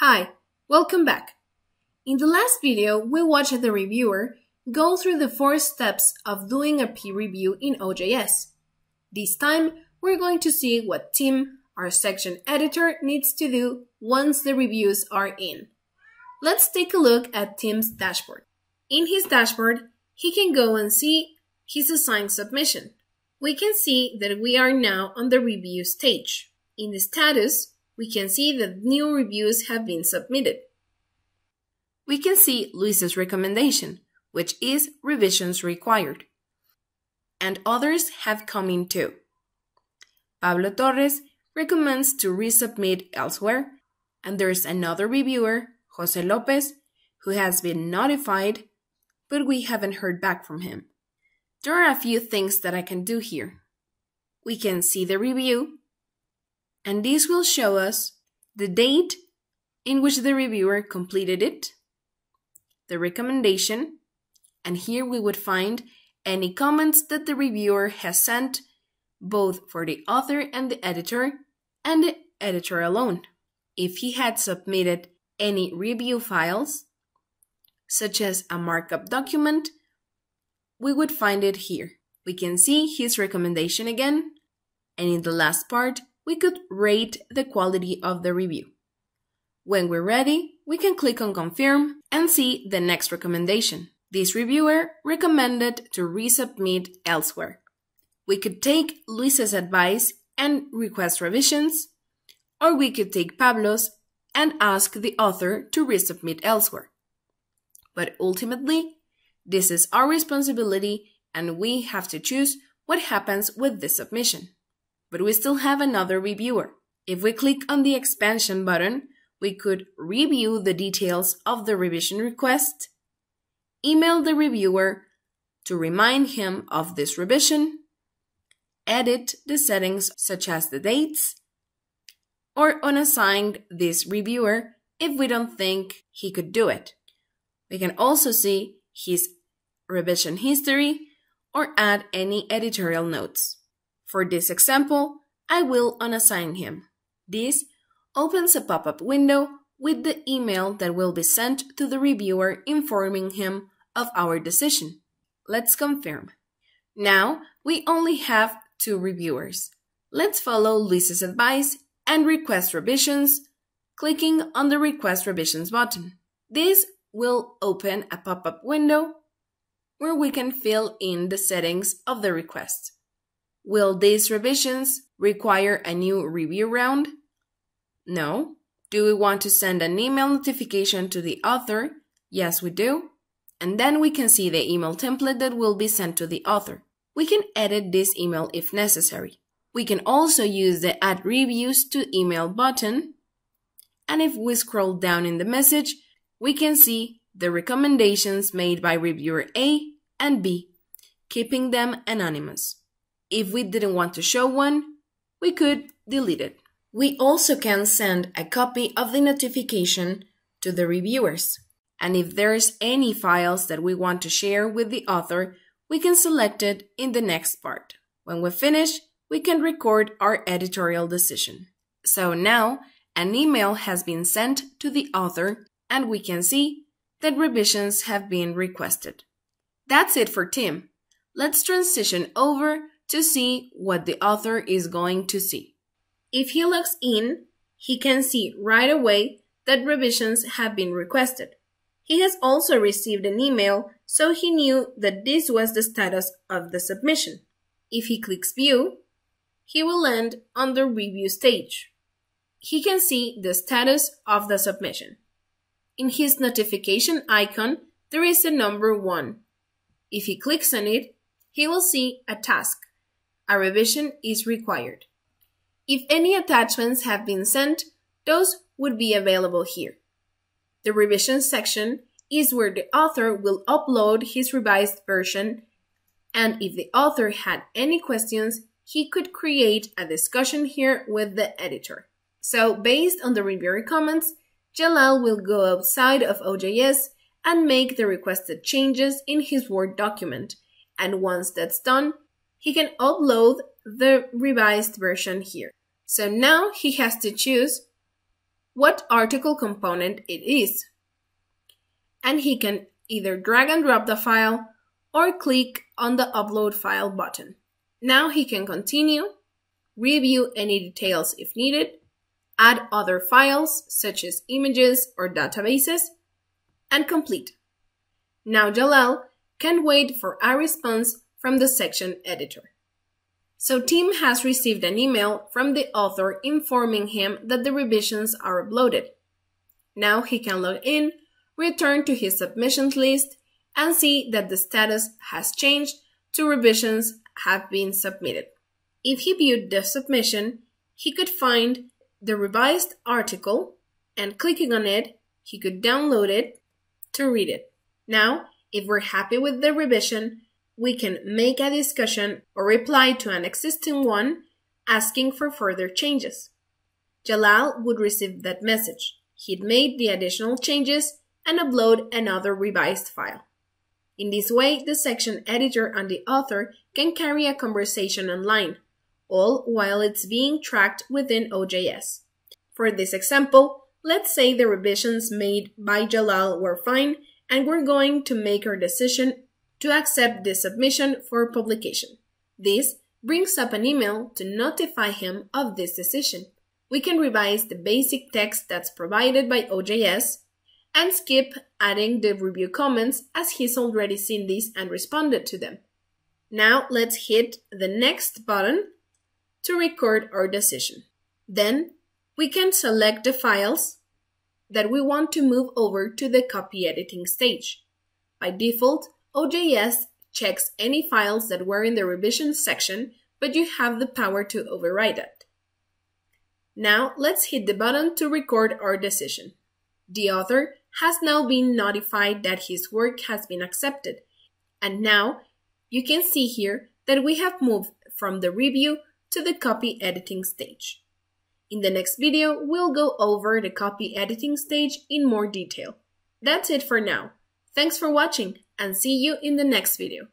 Hi, welcome back. In the last video, we watched the reviewer go through the four steps of doing a peer review in OJS. This time, we're going to see what Tim, our section editor, needs to do once the reviews are in. Let's take a look at Tim's dashboard. In his dashboard, he can go and see his assigned submission. We can see that we are now on the review stage. In the status, we can see that new reviews have been submitted. We can see Luis's recommendation, which is revisions required. And others have come in too. Pablo Torres recommends to resubmit elsewhere, and there's another reviewer, Jose Lopez, who has been notified, but we haven't heard back from him. There are a few things that I can do here. We can see the review and these will show us the date in which the reviewer completed it, the recommendation, and here we would find any comments that the reviewer has sent both for the author and the editor, and the editor alone. If he had submitted any review files, such as a markup document, we would find it here. We can see his recommendation again, and in the last part, we could rate the quality of the review. When we're ready, we can click on Confirm and see the next recommendation. This reviewer recommended to resubmit elsewhere. We could take Luis's advice and request revisions, or we could take Pablo's and ask the author to resubmit elsewhere. But ultimately, this is our responsibility and we have to choose what happens with the submission but we still have another reviewer. If we click on the expansion button, we could review the details of the revision request, email the reviewer to remind him of this revision, edit the settings such as the dates, or unassign this reviewer if we don't think he could do it. We can also see his revision history or add any editorial notes. For this example, I will unassign him. This opens a pop-up window with the email that will be sent to the reviewer informing him of our decision. Let's confirm. Now, we only have two reviewers. Let's follow Luis's advice and request revisions, clicking on the Request Revisions button. This will open a pop-up window where we can fill in the settings of the request. Will these revisions require a new review round? No. Do we want to send an email notification to the author? Yes, we do. And then we can see the email template that will be sent to the author. We can edit this email if necessary. We can also use the Add Reviews to Email button. And if we scroll down in the message, we can see the recommendations made by reviewer A and B, keeping them anonymous. If we didn't want to show one, we could delete it. We also can send a copy of the notification to the reviewers. And if there's any files that we want to share with the author, we can select it in the next part. When we finish, we can record our editorial decision. So now, an email has been sent to the author and we can see that revisions have been requested. That's it for Tim. Let's transition over to see what the author is going to see. If he logs in, he can see right away that revisions have been requested. He has also received an email, so he knew that this was the status of the submission. If he clicks View, he will land on the Review stage. He can see the status of the submission. In his notification icon, there is a number 1. If he clicks on it, he will see a task a revision is required. If any attachments have been sent, those would be available here. The revision section is where the author will upload his revised version, and if the author had any questions, he could create a discussion here with the editor. So, based on the reviewer comments, Jalal will go outside of OJS and make the requested changes in his Word document, and once that's done, he can upload the revised version here. So now he has to choose what article component it is. And he can either drag and drop the file or click on the upload file button. Now he can continue, review any details if needed, add other files such as images or databases, and complete. Now Jalal can wait for a response from the section editor. So Tim has received an email from the author informing him that the revisions are uploaded. Now he can log in, return to his submissions list, and see that the status has changed to revisions have been submitted. If he viewed the submission, he could find the revised article and clicking on it, he could download it to read it. Now, if we're happy with the revision, we can make a discussion or reply to an existing one asking for further changes. Jalal would receive that message. He'd made the additional changes and upload another revised file. In this way, the section editor and the author can carry a conversation online, all while it's being tracked within OJS. For this example, let's say the revisions made by Jalal were fine and we're going to make our decision to accept the submission for publication. This brings up an email to notify him of this decision. We can revise the basic text that's provided by OJS and skip adding the review comments as he's already seen these and responded to them. Now let's hit the next button to record our decision. Then we can select the files that we want to move over to the copy editing stage. By default, OJS checks any files that were in the revision section, but you have the power to override it. Now let's hit the button to record our decision. The author has now been notified that his work has been accepted. And now you can see here that we have moved from the review to the copy editing stage. In the next video, we'll go over the copy editing stage in more detail. That's it for now. Thanks for watching and see you in the next video.